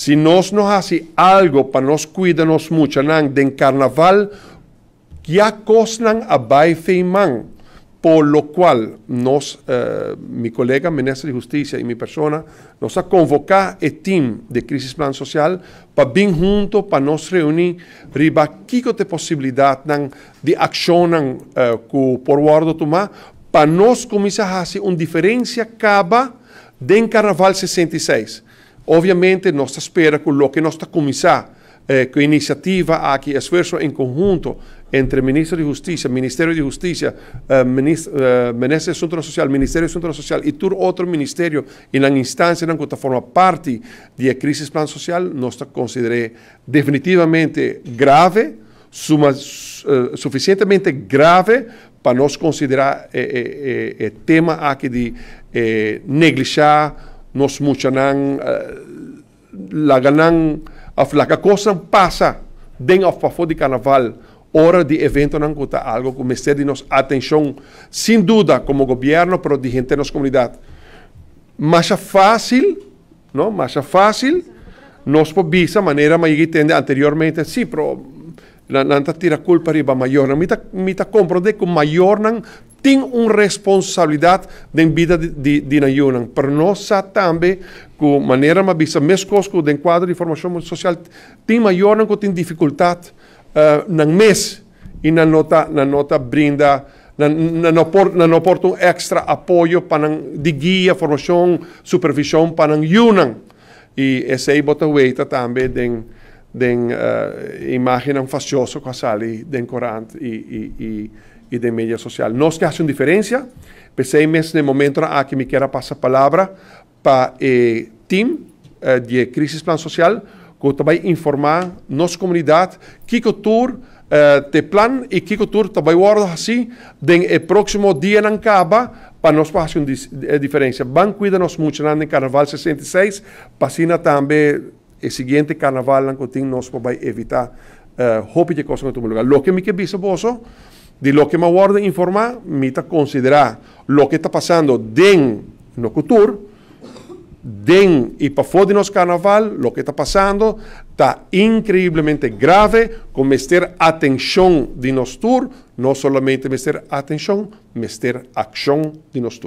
Si nos nos hace algo para nos cuidarnos mucho, nan, den carnaval, ya cosnan a man, por lo cual nos, eh, mi colega ministro de Justicia y mi persona nos ha convocado el team de Crisis Plan Social para bien juntos, para nos reunir, riba qué te posibilidad nan, de accionan eh, por guardo para nos comenzar a hacer una diferencia caba del Carnaval 66. Obviamente, nuestra espera con lo que nuestra está que eh, iniciativa aqui, esfuerzo en conjunto entre Ministro de Justicia, Ministerio de Justicia, eh, Ministro, eh, de Asuntos Social, Ministerio de Asuntos Sociales y todo otro ministerio en la instancia en la que forma parte de la crisis plan social, nos consideré definitivamente grave, suma, eh, suficientemente grave para nos considerar el eh, tema de negligencia nos muchanan eh, la ganan aflaka coisa pasa den of pafo de carnaval hora de evento não algo que merece nos atenção sem dúvida como governo pero de gente nos comunidade mais fácil não mais fácil nos pobisa maneira mas que tende anteriormente sim sí, pero nanta tira culpa riba maior não mita mita compreende que maior não tem uma responsabilidade na vida de, de, de Nayunan. Para nós, também, com maneira mais vista, mesmo com o enquadro de formação social, tem maior que tem dificuldade uh, no mês e na nota, na nota brinda na não aporta um extra apoio para de guia, formação, supervisão para Yunnan. E esse aí bota weita também den den uh, eh, imagem facioso que a sali den corante e, e, e y de media social. Nós que una diferencia, pensei pues en el momento a ah, que me quiera pasar palabra para eh, team eh, de Crisis Plan Social, que também informar nos comunidad que tour eh, de plan e que tour também guarda así el próximo día en Caba, para que fazer uma eh, diferencia. Van cuidanos mucho en no Carnaval 66, que también el siguiente Carnaval, nós podemos evitar uh, de cosas en tu lugar. Lo que me que visto de lo que me informar, informar, me está considera lo que está pasando den no cultura, den y carnaval, lo que está pasando está increíblemente grave con meter atención de nos no solamente meter atención, meter acción de nos